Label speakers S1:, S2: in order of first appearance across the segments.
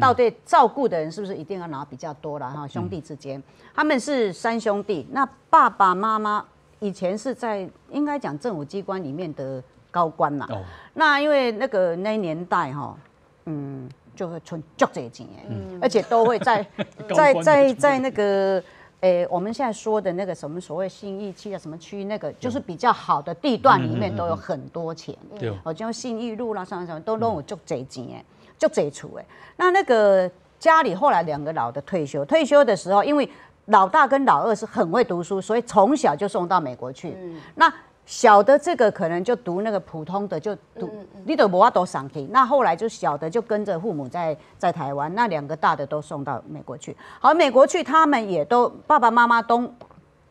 S1: 到对照顾的人是不是一定要拿比较多了哈？兄弟之间，他们是三兄弟。那爸爸妈妈以前是在应该讲政府机关里面的高官嘛？那因为那个那年代哈，嗯，就会存交这些钱，而且都会在 在在在那个。诶，我们现在说的那个什么所谓信义区啊，什么区那个，就是比较好的地段里面都有很多钱。对，我像信义路啦，什么什么，都弄就足侪钱诶，足贼厝诶。那那个家里后来两个老的退休，退休的时候，因为老大跟老二是很会读书，所以从小就送到美国去。那小的这个可能就读那个普通的就读，你都无阿多上去。那后来就小的就跟着父母在在台湾，那两个大的都送到美国去。好，美国去他们也都爸爸妈妈都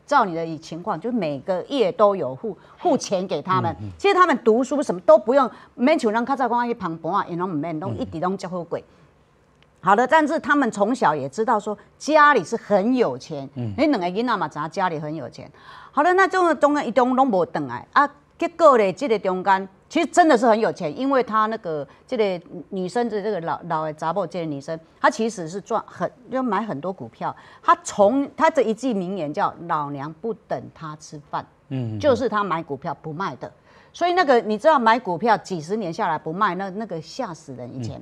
S1: 照你的情况，就每个月都有付付钱给他们。其实他们读书什么都不用，免像咱卡在讲去旁班啊，因拢唔免，拢一直拢交好贵。好的，但是他们从小也知道说家里是很有钱，嗯，因两个伊嘛杂家里很有钱，好了，那这个中间一东拢无等来啊，结果嘞这个中间其实真的是很有钱，因为他那个这个女生的这个老老的杂界的女生，她其实是赚很就买很多股票，她从她这一句名言叫老娘不等他吃饭，嗯，就是她买股票不卖的，所以那个你知道买股票几十年下来不卖，那那个吓死人以前，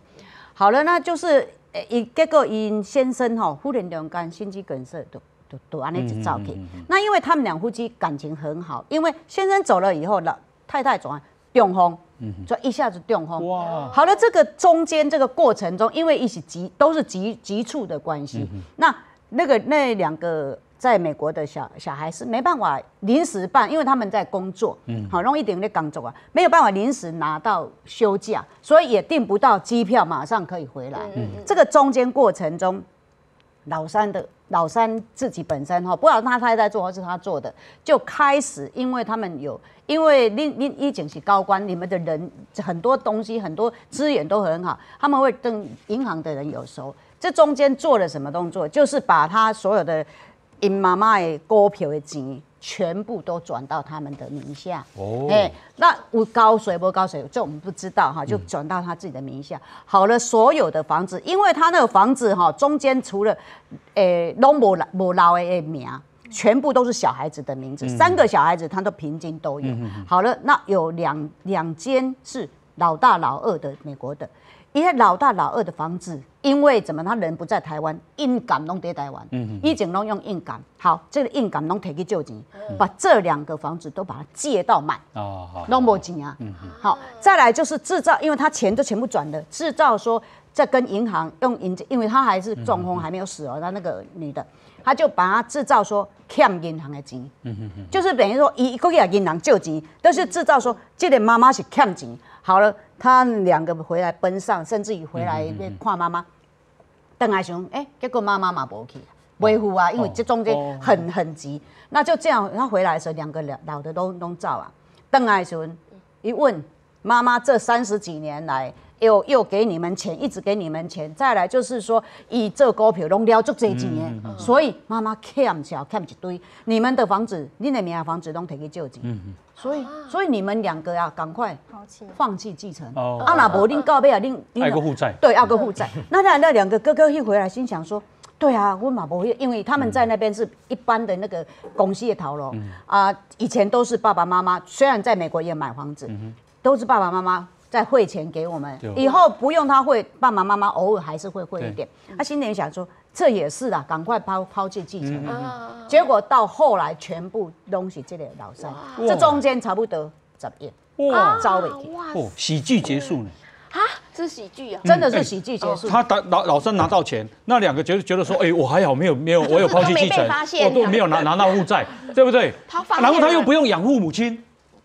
S1: 好了，那就是。一结果，因先生吼，夫人两公心肌梗塞，都都都安尼就走去。那因为他们两夫妻感情很好，因为先生走了以后，老太太走啊，断就一下子中风。哇！好了，这个中间这个过程中，因为一起急，都是急急促的关系。那那个那两个。在美国的小小孩是没办法临时办，因为他们在工作，嗯，好，容易点的工作啊，没有办法临时拿到休假，所以也订不到机票，马上可以回来。这个中间过程中，老三的老三自己本身哈，不管他太太做还是他做的，就开始，因为他们有，因为另另一景是高官，你们的人很多东西很多资源都很好，他们会跟银行的人有熟。这中间做了什么动作？就是把他所有的。因妈妈的股票的钱全部都转到他们的名下。哦。哎，那我高水不高水，这我们不知道哈，就转到他自己的名下。好了，所有的房子，因为他那个房子哈，中间除了，诶，拢无了无老的名，全部都是小孩子的名字。三个小孩子，他都平均都有。好了，那有两两间是老大老二的美国的。你那老大老二的房子，因为怎么他人不在台湾，硬港拢在台湾，嗯以前拢用硬港。好，这个硬港拢摕去借钱，把这两个房子都把它借到买。哦，好，拢无钱啊。嗯好，再来就是制造，因为他钱都全部转了，制造说在跟银行用银，因为他还是中风还没有死哦，他那个女的，他就把他制造说欠银行的钱，嗯就是等于说一一个月银行借钱，但是制造说这个妈妈是欠钱。好了。他两个回来奔丧，甚至于回来去看妈妈邓爱雄，哎，结果妈妈嘛不去，未赴啊，因为这中间很很急。那就这样，他回来的时候，两个老老的都都照啊。邓爱雄一问妈妈：“这三十几年来，又又给你们钱，一直给你们钱。再来就是说，以这股票拢了就这几年，所以妈妈欠小欠一堆。你们的房子，你的名下房子拢退给舅舅嗯、所以，所以你们两个啊，赶快。”放弃继承，哦，阿马伯拎告别啊拎拎，带个负债，对，带个负债。那那那两个哥哥一回来，心想说：对啊，我马伯因为他们在那边是一般的那个公司的头了啊。以前都是爸爸妈妈，虽然在美国也买房子，都是爸爸妈妈在汇钱给我们，以后不用他汇，爸爸妈妈偶尔还是会汇一点。他心里想说：这也是的，赶快抛抛弃继承。结果到后来，全部东西这里老三，这中间差不多怎么样？哇，糟了！哇，喜剧结束呢？啊，是喜剧啊，真的是喜剧结束。他打老老三拿到钱，那两个觉得觉得说，哎，我还好，没有没有，我有 抛弃继承，我都没有拿拿到负债，对不对？他，然后他又不用养父母亲，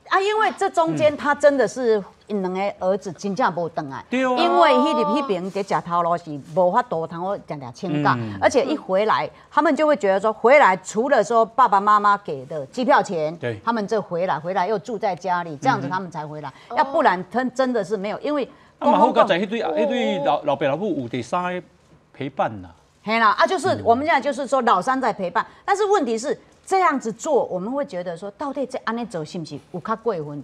S1: 啊，因为这中间他真的是。因两个儿子真正无回来，因为去入去边伫食头路是无法度通我常常请假，而且一回来，他们就会觉得说，回来除了说爸爸妈妈给的机票钱，对，他们这回来回来又住在家里，这样子他们才回来，要不然他真的是没有，因为那么好在那对那对老老爸老母有第三个陪伴呐。系啦，啊，就是我们现在就是说老三在陪伴，但是问题是这样子做，我们会觉得说，到底这安尼走是不是有较过分？